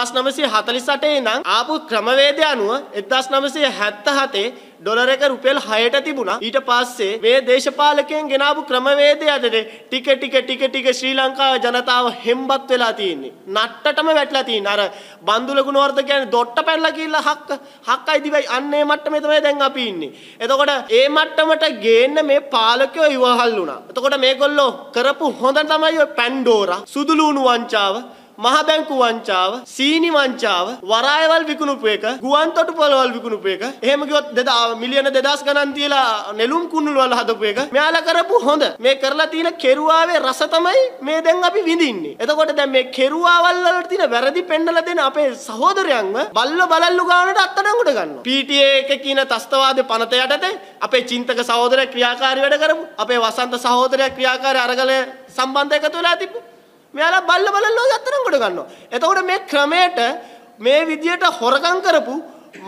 1948 නම් ආපු ක්‍රමවේදය අනුව 1977 ඩොලර් එක රුපියල් 6ට තිබුණා. ඊට පස්සේ මේ දේශපාලකයන් ගෙනාවු ක්‍රමවේදය යටතේ ටික ටික ටික ටික ශ්‍රී ලංකාවේ ජනතාව හෙම්බත් වෙලා තියෙන්නේ. නට්ටටම වැටලා තියෙන. අර බන්දුල ගුණවර්ධන කියන්නේ දොට්ට පැනලා කියලා හක්ක හක්කයි දිවයි අන්නේ මට්ටමේ තමයි දැන් අපි ඉන්නේ. එතකොට ඒ මට්ටමට ගේන්න මේ පාලකයෝ ඉවහල් වුණා. එතකොට මේගොල්ලෝ කරපු හොඳ තමයි ඔය පැන්ඩෝරා, සුදුලූණු වංචාව මහ බැංකු වංචාව, සීනි වංචාව, වරායවල් විකුණුපු එක, ගුවන්තොටුපළවල් විකුණුපු එක, එහෙම ගියොත් මිලියන 2000 ගණන් තියලා නෙළුම් කුණුළු වල හදපු එක. මෙයාලා කරපු හොඳ. මේ කරලා තියෙන කෙරුවාවේ රස තමයි මේ දැන් අපි විඳින්නේ. එතකොට දැන් මේ කෙරුවාවල් වල තියෙන වැරදි පෙන්නලා දෙන අපේ සහෝදරයන්ව බල්ල බලල්ලු ගානට අත්තඩංගුඩ ගන්නවා. PTA එක කියන තස්තවාදී පනත යටතේ අපේ චින්තක සහෝදරය ක්‍රියාකාරී වැඩ කරමු. අපේ වසන්ත සහෝදරය ක්‍රියාකාරී අරගලය සම්බන්ධ එකතු වෙලා තිබ්බු. මෙයාලා බල්ල බලල්ලෝ ගත්තනම් ගොඩ ගන්නවා. එතකොට මේ ක්‍රමයට මේ විදියට හොරකම් කරපු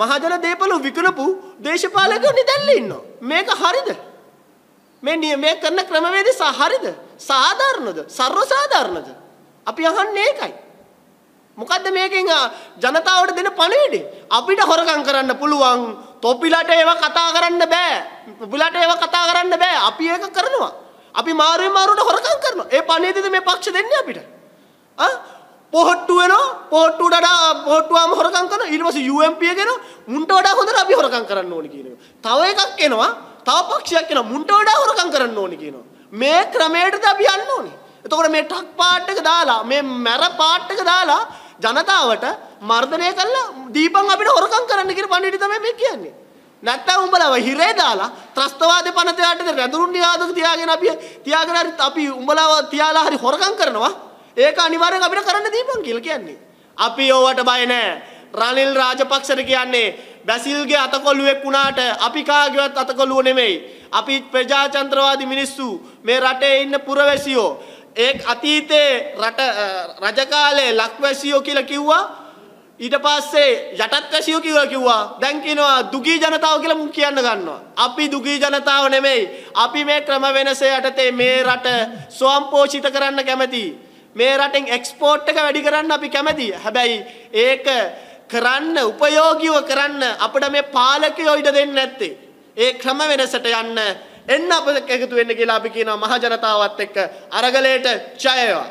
මහජන දේපලු විකුණපු දේශපාලකයෝ නිදැල්ලේ ඉන්නවා. මේක හරිද? මේ මේ කරන ක්‍රමවේද හරිද? සාධාරණද? සර්ව සාධාරණද? අපි අහන්නේ ඒකයි. මොකද්ද මේකෙන් ජනතාවට දෙන පණිවිඩය? අපිට හොරකම් කරන්න පුළුවන්. තොපිලට ඒව කතා කරන්න බෑ. පුලට ඒව කතා කරන්න බෑ. අපි ඒක කරනවා. අපි මාරුවේ මාරුවට හොරකම් කරනවා. ඒ පණේදීද මේ පක්ෂ දෙන්නේ අපිට? ආ පොහට්ටු වෙනවා. පොහට්ටු වඩා පොහට්ටුවාම හොරකම් කරනවා. ඊට පස්සේ UMP එකේනවා. මුන්ට වඩා හොඳට අපි හොරකම් කරන්න ඕනේ කියන එක. තව එකක් එනවා. තව පක්ෂයක් එනවා. මුන්ට වඩා හොරකම් කරන්න ඕනේ කියනවා. මේ ක්‍රමයටද අපි යන්න ඕනේ. එතකොට මේ ටක් පාට් එක දාලා මේ මැර පාට් එක දාලා ජනතාවට මර්ධනය කළා දීපන් අපිට හොරකම් කරන්න කියලා පණිවිඩය තමයි මේ කියන්නේ. නැත්තම් උඹලව හිරේ දාලා ත්‍රස්තවාදී පනතයට රැඳුරු නිවාදක තියාගෙන අපි තියාගෙන හරි අපි උඹලව තියාලා හරි හොරකම් කරනවා ඒක අනිවාර්යෙන් අපිට කරන්න දීපන් කියලා කියන්නේ. අපි ඕවට බය නැහැ. රනිල් රාජපක්ෂට කියන්නේ බැසිල්ගේ අතකොළුවෙක් වුණාට අපි කාගේවත් අතකොළුව නෙමෙයි. අපි ප්‍රජාතන්ත්‍රවාදී මිනිස්සු මේ රටේ ඉන්න පුරවැසියෝ ඒ අතීතයේ රට රජ කාලේ ලක්වැසියෝ කියලා කිව්වා ඊට පස්සේ යටත් වැසියෝ කියලා කිව්වා. දැන් කියනවා දුගී ජනතාව කියලා මුන් කියන්න ගන්නවා. අපි දුගී ජනතාව නෙමෙයි. අපි මේ ක්‍රම වෙනස යටතේ මේ රට ස්වයංපෝෂිත කරන්න කැමතියි. මේ රටෙන් එක්ස්පෝට් එක වැඩි කරන්න අපි කැමතියි. හැබැයි ඒක කරන්න උපයෝගීව කරන්න අපිට මේ පාලකයෝ ඉඩ දෙන්නේ නැත්තේ. ඒ ක්‍රම වෙනසට යන්න එන්න අප එකතු වෙන්න කියලා අපි කියනවා මහ ජනතාවත් එක්ක අරගලයට ජය වේවා.